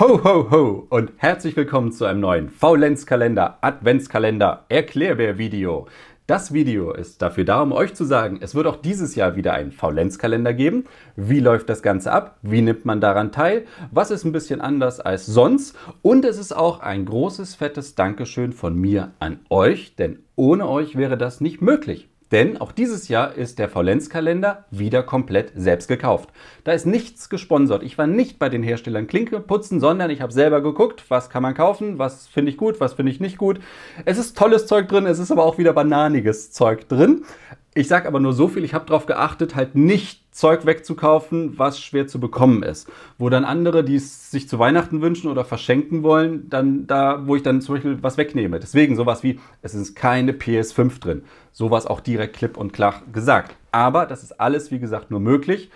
Ho, ho, ho und herzlich willkommen zu einem neuen Faulenzkalender Adventskalender Erklärbär-Video. Das Video ist dafür da, um euch zu sagen, es wird auch dieses Jahr wieder einen Faulenzkalender geben. Wie läuft das Ganze ab? Wie nimmt man daran teil? Was ist ein bisschen anders als sonst? Und es ist auch ein großes, fettes Dankeschön von mir an euch, denn ohne euch wäre das nicht möglich. Denn auch dieses Jahr ist der Faulenzkalender wieder komplett selbst gekauft. Da ist nichts gesponsert. Ich war nicht bei den Herstellern Klinke putzen, sondern ich habe selber geguckt, was kann man kaufen, was finde ich gut, was finde ich nicht gut. Es ist tolles Zeug drin, es ist aber auch wieder bananiges Zeug drin. Ich sage aber nur so viel, ich habe darauf geachtet, halt nicht Zeug wegzukaufen, was schwer zu bekommen ist. Wo dann andere, die es sich zu Weihnachten wünschen oder verschenken wollen, dann da, wo ich dann zum Beispiel was wegnehme. Deswegen sowas wie, es ist keine PS5 drin. Sowas auch direkt klipp und klar gesagt. Aber das ist alles, wie gesagt, nur möglich,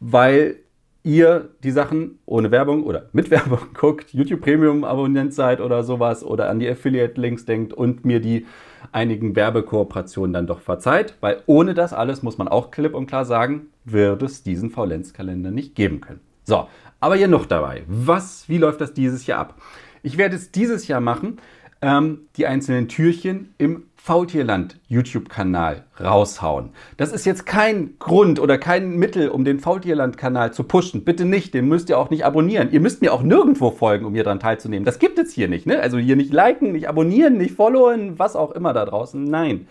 weil ihr die Sachen ohne Werbung oder mit Werbung guckt, YouTube Premium Abonnent seid oder sowas oder an die Affiliate Links denkt und mir die einigen Werbekooperationen dann doch verzeiht, weil ohne das alles muss man auch klipp und klar sagen, wird es diesen Faulenzkalender nicht geben können. So, aber ihr noch dabei. Was, wie läuft das dieses Jahr ab? Ich werde es dieses Jahr machen, ähm, die einzelnen Türchen im Faultierland YouTube-Kanal raushauen. Das ist jetzt kein Grund oder kein Mittel, um den Faultierland-Kanal zu pushen. Bitte nicht, den müsst ihr auch nicht abonnieren. Ihr müsst mir auch nirgendwo folgen, um hier dran teilzunehmen. Das gibt es hier nicht. Ne? Also hier nicht liken, nicht abonnieren, nicht followen, was auch immer da draußen. Nein.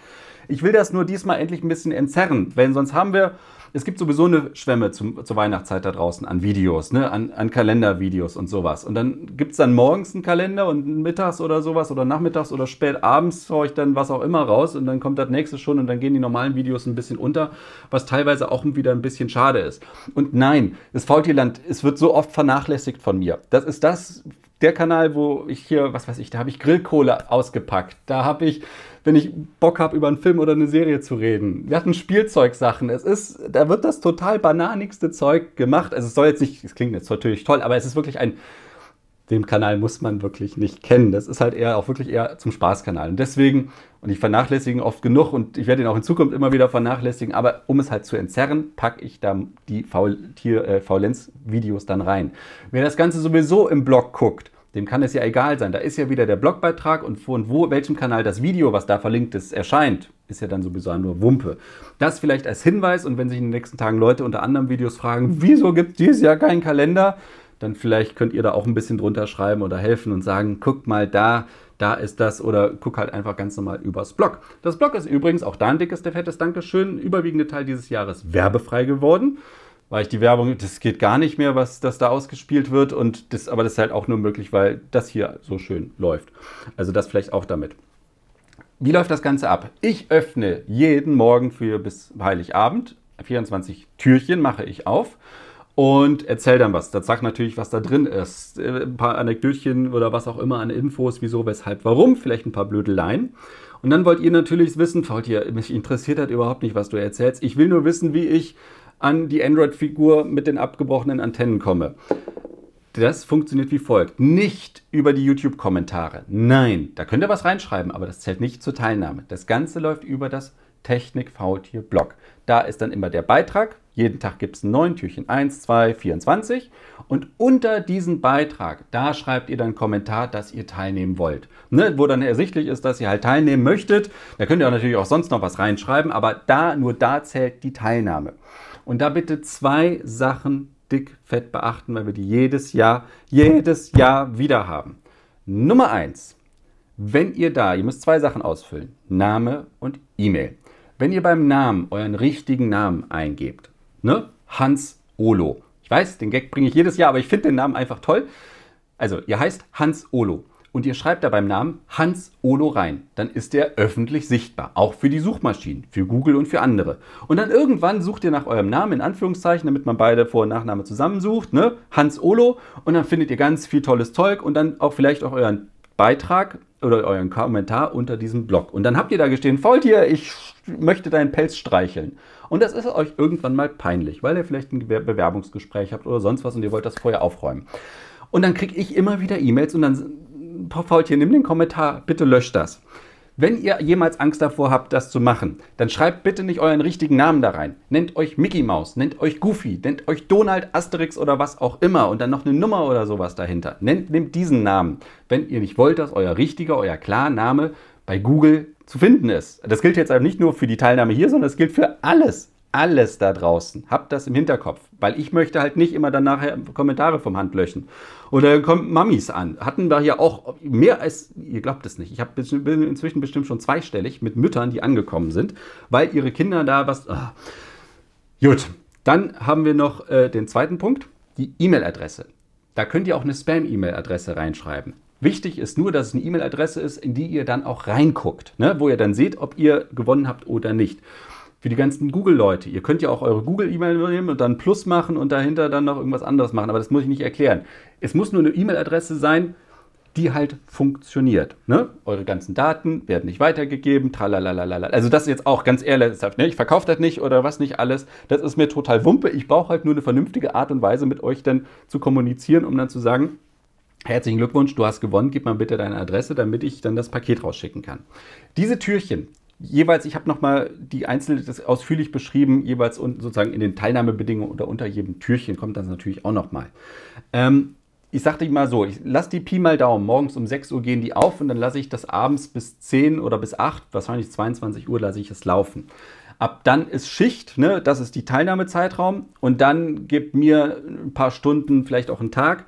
Ich will das nur diesmal endlich ein bisschen entzerren, weil sonst haben wir es gibt sowieso eine Schwemme zum, zur Weihnachtszeit da draußen an Videos, ne? an, an Kalendervideos und sowas. Und dann gibt es dann morgens einen Kalender und mittags oder sowas oder nachmittags oder spät abends schaue ich dann was auch immer raus und dann kommt das nächste schon und dann gehen die normalen Videos ein bisschen unter, was teilweise auch wieder ein bisschen schade ist. Und nein, das Faultierland, es wird so oft vernachlässigt von mir. Das ist das, der Kanal, wo ich hier, was weiß ich, da habe ich Grillkohle ausgepackt, da habe ich wenn ich Bock habe, über einen Film oder eine Serie zu reden. Wir hatten Spielzeugsachen. Es ist, da wird das total bananigste Zeug gemacht. Also es soll jetzt nicht, es klingt jetzt natürlich toll, aber es ist wirklich ein, den Kanal muss man wirklich nicht kennen. Das ist halt eher auch wirklich eher zum Spaßkanal. Und deswegen, und ich vernachlässige ihn oft genug und ich werde ihn auch in Zukunft immer wieder vernachlässigen, aber um es halt zu entzerren, packe ich da die Faul äh, Faulenz-Videos dann rein. Wer das Ganze sowieso im Blog guckt, dem kann es ja egal sein. Da ist ja wieder der Blogbeitrag und von wo, welchem Kanal das Video, was da verlinkt ist, erscheint, ist ja dann sowieso nur Wumpe. Das vielleicht als Hinweis und wenn sich in den nächsten Tagen Leute unter anderem Videos fragen, wieso gibt es dieses Jahr keinen Kalender, dann vielleicht könnt ihr da auch ein bisschen drunter schreiben oder helfen und sagen, guckt mal da, da ist das oder guck halt einfach ganz normal übers Blog. Das Blog ist übrigens auch da ein dickes, der fettes Dankeschön, überwiegende Teil dieses Jahres werbefrei geworden weil ich die Werbung, das geht gar nicht mehr, was das da ausgespielt wird. Und das, aber das ist halt auch nur möglich, weil das hier so schön läuft. Also das vielleicht auch damit. Wie läuft das Ganze ab? Ich öffne jeden Morgen für bis Heiligabend 24 Türchen mache ich auf und erzähle dann was. Da sag natürlich, was da drin ist. Äh, ein paar Anekdötchen oder was auch immer an Infos, wieso, weshalb, warum, vielleicht ein paar Blödeleien. Und dann wollt ihr natürlich wissen, wollt ihr, mich interessiert hat überhaupt nicht, was du erzählst. Ich will nur wissen, wie ich an die Android-Figur mit den abgebrochenen Antennen komme. Das funktioniert wie folgt. Nicht über die YouTube-Kommentare. Nein, da könnt ihr was reinschreiben, aber das zählt nicht zur Teilnahme. Das Ganze läuft über das Technik-Faultier-Blog. Da ist dann immer der Beitrag. Jeden Tag gibt es ein neuen Türchen 1, 2, 24. Und unter diesen Beitrag, da schreibt ihr dann einen Kommentar, dass ihr teilnehmen wollt. Ne, wo dann ersichtlich ist, dass ihr halt teilnehmen möchtet. Da könnt ihr auch natürlich auch sonst noch was reinschreiben, aber da, nur da zählt die Teilnahme. Und da bitte zwei Sachen dick fett beachten, weil wir die jedes Jahr, jedes Jahr wieder haben. Nummer eins, wenn ihr da, ihr müsst zwei Sachen ausfüllen, Name und E-Mail. Wenn ihr beim Namen euren richtigen Namen eingebt, ne? Hans Olo. Ich weiß, den Gag bringe ich jedes Jahr, aber ich finde den Namen einfach toll. Also, ihr heißt Hans Olo und ihr schreibt da beim Namen Hans Olo rein, dann ist er öffentlich sichtbar, auch für die Suchmaschinen, für Google und für andere. Und dann irgendwann sucht ihr nach eurem Namen in Anführungszeichen, damit man beide Vor- und Nachname zusammensucht, ne? Hans Olo und dann findet ihr ganz viel tolles Zeug und dann auch vielleicht auch euren Beitrag oder euren Kommentar unter diesem Blog. Und dann habt ihr da gestehen, Faultier, ich möchte deinen Pelz streicheln. Und das ist euch irgendwann mal peinlich, weil ihr vielleicht ein Bewerbungsgespräch habt oder sonst was und ihr wollt das vorher aufräumen. Und dann kriege ich immer wieder E-Mails und dann Faultier, nimm den Kommentar, bitte löscht das. Wenn ihr jemals Angst davor habt, das zu machen, dann schreibt bitte nicht euren richtigen Namen da rein. Nennt euch Mickey Mouse, nennt euch Goofy, nennt euch Donald, Asterix oder was auch immer und dann noch eine Nummer oder sowas dahinter. Nennt, nehmt diesen Namen, wenn ihr nicht wollt, dass euer richtiger, euer klarer Name bei Google zu finden ist. Das gilt jetzt aber nicht nur für die Teilnahme hier, sondern das gilt für alles alles da draußen. Habt das im Hinterkopf, weil ich möchte halt nicht immer dann nachher Kommentare vom Hand löschen. Oder kommt Mammis an. Hatten wir ja auch mehr als, ihr glaubt es nicht, ich hab, bin inzwischen bestimmt schon zweistellig mit Müttern, die angekommen sind, weil ihre Kinder da was... Ah. Gut, dann haben wir noch äh, den zweiten Punkt, die E-Mail-Adresse. Da könnt ihr auch eine Spam-E-Mail-Adresse reinschreiben. Wichtig ist nur, dass es eine E-Mail-Adresse ist, in die ihr dann auch reinguckt, ne? wo ihr dann seht, ob ihr gewonnen habt oder nicht für die ganzen Google-Leute. Ihr könnt ja auch eure Google-E-Mail nehmen und dann Plus machen und dahinter dann noch irgendwas anderes machen, aber das muss ich nicht erklären. Es muss nur eine E-Mail-Adresse sein, die halt funktioniert. Ne? Eure ganzen Daten werden nicht weitergegeben, tralalala. Also das ist jetzt auch ganz ehrlich, ne? ich verkaufe das nicht oder was nicht alles. Das ist mir total Wumpe. Ich brauche halt nur eine vernünftige Art und Weise, mit euch dann zu kommunizieren, um dann zu sagen, herzlichen Glückwunsch, du hast gewonnen, gib mal bitte deine Adresse, damit ich dann das Paket rausschicken kann. Diese Türchen, jeweils, ich habe nochmal die einzelne das ausführlich beschrieben, jeweils unten sozusagen in den Teilnahmebedingungen oder unter jedem Türchen kommt das natürlich auch nochmal. Ähm, ich sagte ich mal so, ich lasse die Pi mal Daumen. Morgens um 6 Uhr gehen die auf und dann lasse ich das abends bis 10 oder bis 8, wahrscheinlich 22 Uhr lasse ich es laufen. Ab dann ist Schicht, ne? das ist die Teilnahmezeitraum und dann gibt mir ein paar Stunden, vielleicht auch einen Tag.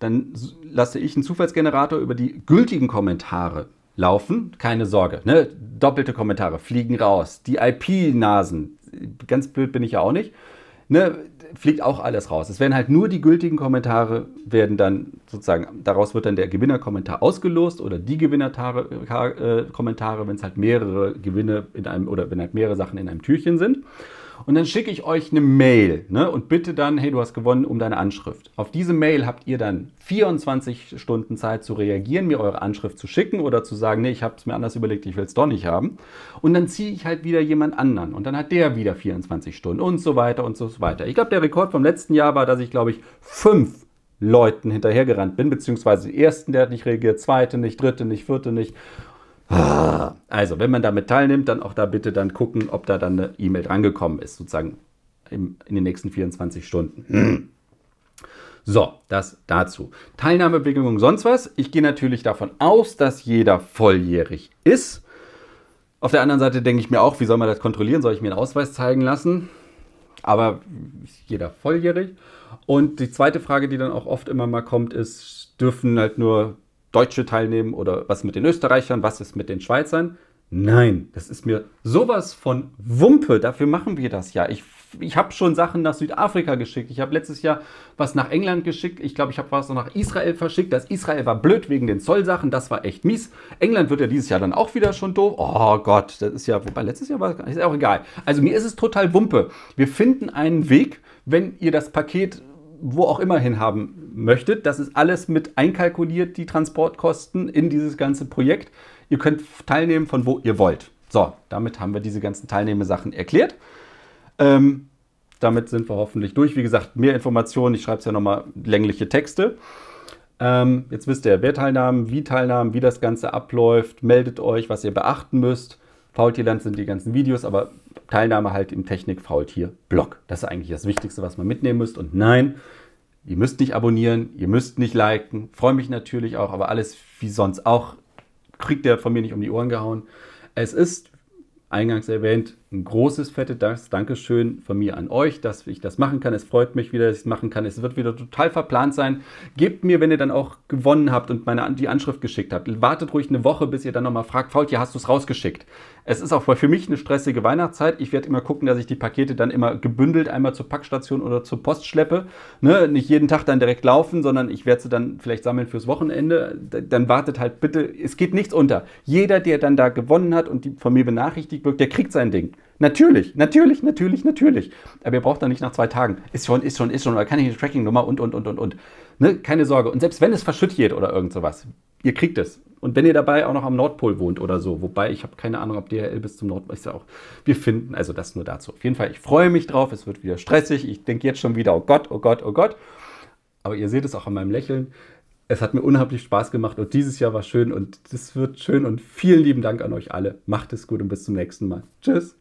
Dann lasse ich einen Zufallsgenerator über die gültigen Kommentare laufen, keine Sorge. Ne? Doppelte Kommentare fliegen raus. Die IP-Nasen, ganz blöd bin ich ja auch nicht, ne? fliegt auch alles raus. Es werden halt nur die gültigen Kommentare werden dann sozusagen, daraus wird dann der Gewinnerkommentar ausgelost oder die Gewinnerkommentare, äh, wenn es halt mehrere Gewinne in einem oder wenn halt mehrere Sachen in einem Türchen sind. Und dann schicke ich euch eine Mail ne, und bitte dann, hey, du hast gewonnen, um deine Anschrift. Auf diese Mail habt ihr dann 24 Stunden Zeit zu reagieren, mir eure Anschrift zu schicken oder zu sagen, nee, ich habe es mir anders überlegt, ich will es doch nicht haben. Und dann ziehe ich halt wieder jemand anderen und dann hat der wieder 24 Stunden und so weiter und so weiter. Ich glaube, der Rekord vom letzten Jahr war, dass ich, glaube ich, fünf Leuten hinterhergerannt bin, beziehungsweise den ersten, der hat nicht reagiert, zweite nicht, dritte nicht, vierte nicht Ah. Also, wenn man damit teilnimmt, dann auch da bitte dann gucken, ob da dann eine E-Mail drangekommen ist, sozusagen im, in den nächsten 24 Stunden. So, das dazu. Teilnahmebedingungen, sonst was. Ich gehe natürlich davon aus, dass jeder volljährig ist. Auf der anderen Seite denke ich mir auch, wie soll man das kontrollieren? Soll ich mir einen Ausweis zeigen lassen? Aber jeder volljährig. Und die zweite Frage, die dann auch oft immer mal kommt, ist, dürfen halt nur Deutsche teilnehmen oder was mit den Österreichern, was ist mit den Schweizern. Nein, das ist mir sowas von Wumpe. Dafür machen wir das ja. Ich, ich habe schon Sachen nach Südafrika geschickt. Ich habe letztes Jahr was nach England geschickt. Ich glaube, ich habe was nach Israel verschickt. Das Israel war blöd wegen den Zollsachen. Das war echt mies. England wird ja dieses Jahr dann auch wieder schon doof. Oh Gott, das ist ja, wobei letztes Jahr war es ist auch egal. Also mir ist es total Wumpe. Wir finden einen Weg, wenn ihr das Paket wo auch immer hin haben möchtet. Das ist alles mit einkalkuliert, die Transportkosten in dieses ganze Projekt. Ihr könnt teilnehmen von wo ihr wollt. So, damit haben wir diese ganzen Teilnehmersachen erklärt. Ähm, damit sind wir hoffentlich durch. Wie gesagt, mehr Informationen. Ich schreibe es ja nochmal längliche Texte. Ähm, jetzt wisst ihr, wer Teilnahmen, wie Teilnahmen, wie das Ganze abläuft. Meldet euch, was ihr beachten müsst. Faultierland sind die ganzen Videos, aber Teilnahme halt im Technik-Faultier-Blog. Das ist eigentlich das Wichtigste, was man mitnehmen müsst. Und nein, Ihr müsst nicht abonnieren, ihr müsst nicht liken. Freue mich natürlich auch, aber alles wie sonst auch kriegt ihr von mir nicht um die Ohren gehauen. Es ist, eingangs erwähnt, ein großes, fettes Dankeschön von mir an euch, dass ich das machen kann. Es freut mich wieder, dass ich es machen kann. Es wird wieder total verplant sein. Gebt mir, wenn ihr dann auch gewonnen habt und meine, die Anschrift geschickt habt, wartet ruhig eine Woche, bis ihr dann nochmal fragt, Faultier, hast du es rausgeschickt? Es ist auch für mich eine stressige Weihnachtszeit. Ich werde immer gucken, dass ich die Pakete dann immer gebündelt einmal zur Packstation oder zur Post schleppe. Ne? Nicht jeden Tag dann direkt laufen, sondern ich werde sie dann vielleicht sammeln fürs Wochenende. Dann wartet halt bitte, es geht nichts unter. Jeder, der dann da gewonnen hat und die von mir benachrichtigt wird, der kriegt sein Ding. Natürlich, natürlich, natürlich, natürlich. Aber ihr braucht dann nicht nach zwei Tagen. Ist schon, ist schon, ist schon, weil kann ich eine Tracking-Nummer und, und, und, und, und. Ne? Keine Sorge. Und selbst wenn es verschüttet oder irgend sowas, ihr kriegt es. Und wenn ihr dabei auch noch am Nordpol wohnt oder so, wobei ich habe keine Ahnung, ob DHL bis zum Nordpol ist ja auch. Wir finden, also das nur dazu. Auf jeden Fall, ich freue mich drauf. Es wird wieder stressig. Ich denke jetzt schon wieder, oh Gott, oh Gott, oh Gott. Aber ihr seht es auch an meinem Lächeln es hat mir unheimlich Spaß gemacht und dieses Jahr war schön und es wird schön und vielen lieben Dank an euch alle. Macht es gut und bis zum nächsten Mal. Tschüss.